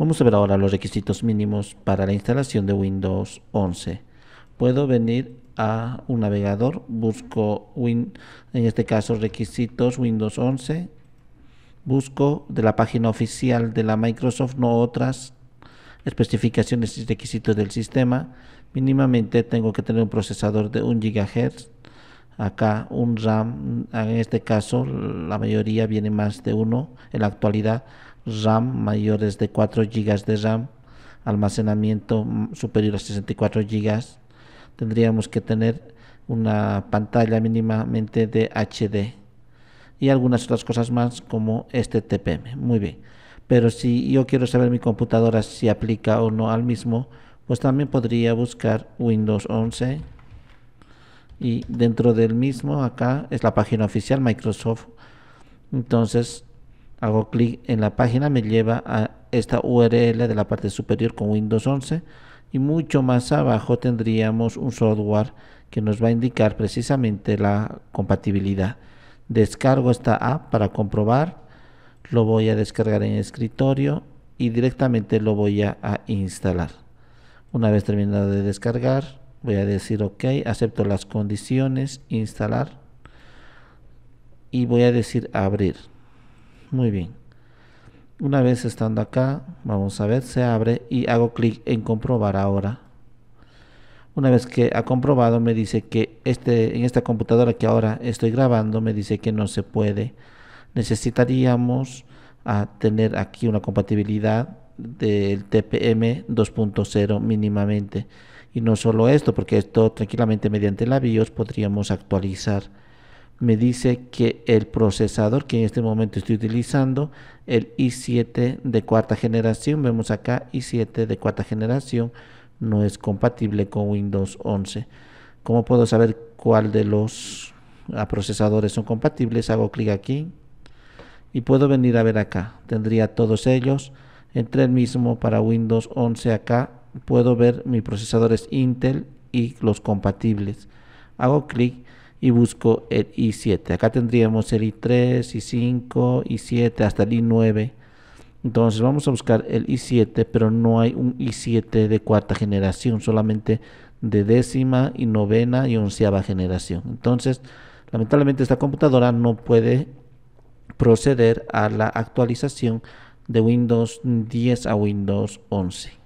Vamos a ver ahora los requisitos mínimos para la instalación de Windows 11. Puedo venir a un navegador, busco, win, en este caso, requisitos Windows 11, busco de la página oficial de la Microsoft, no otras, especificaciones y requisitos del sistema. Mínimamente tengo que tener un procesador de 1 GHz, acá un RAM, en este caso la mayoría viene más de uno en la actualidad RAM mayores de 4 GB de RAM, almacenamiento superior a 64 GB, tendríamos que tener una pantalla mínimamente de HD y algunas otras cosas más como este TPM. Muy bien. Pero si yo quiero saber mi computadora si aplica o no al mismo, pues también podría buscar Windows 11 y dentro del mismo acá es la página oficial Microsoft. Entonces Hago clic en la página, me lleva a esta URL de la parte superior con Windows 11 y mucho más abajo tendríamos un software que nos va a indicar precisamente la compatibilidad. Descargo esta app para comprobar, lo voy a descargar en escritorio y directamente lo voy a instalar. Una vez terminado de descargar, voy a decir OK, acepto las condiciones, instalar y voy a decir abrir. Muy bien. Una vez estando acá, vamos a ver, se abre y hago clic en comprobar ahora. Una vez que ha comprobado, me dice que este, en esta computadora que ahora estoy grabando, me dice que no se puede. Necesitaríamos a ah, tener aquí una compatibilidad del TPM 2.0 mínimamente. Y no solo esto, porque esto tranquilamente mediante la BIOS podríamos actualizar me dice que el procesador que en este momento estoy utilizando, el i7 de cuarta generación, vemos acá i7 de cuarta generación, no es compatible con Windows 11. ¿Cómo puedo saber cuál de los ah, procesadores son compatibles? Hago clic aquí y puedo venir a ver acá. Tendría todos ellos. Entre el mismo para Windows 11 acá puedo ver mis procesadores Intel y los compatibles. Hago clic y busco el i7. Acá tendríamos el i3, i5, i7 hasta el i9. Entonces vamos a buscar el i7, pero no hay un i7 de cuarta generación, solamente de décima y novena y onceava generación. Entonces, lamentablemente esta computadora no puede proceder a la actualización de Windows 10 a Windows 11.